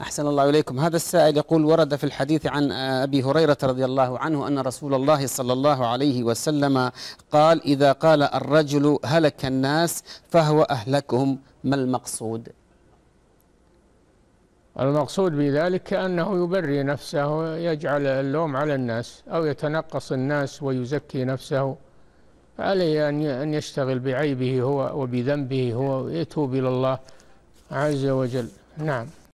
أحسن الله إليكم هذا السائل يقول ورد في الحديث عن أبي هريرة رضي الله عنه أن رسول الله صلى الله عليه وسلم قال إذا قال الرجل هلك الناس فهو أهلكهم ما المقصود المقصود بذلك أنه يبري نفسه ويجعل اللوم على الناس أو يتنقص الناس ويزكي نفسه عليه أن يشتغل بعيبه هو وبذنبه هو ويتوب إلى الله عز وجل نعم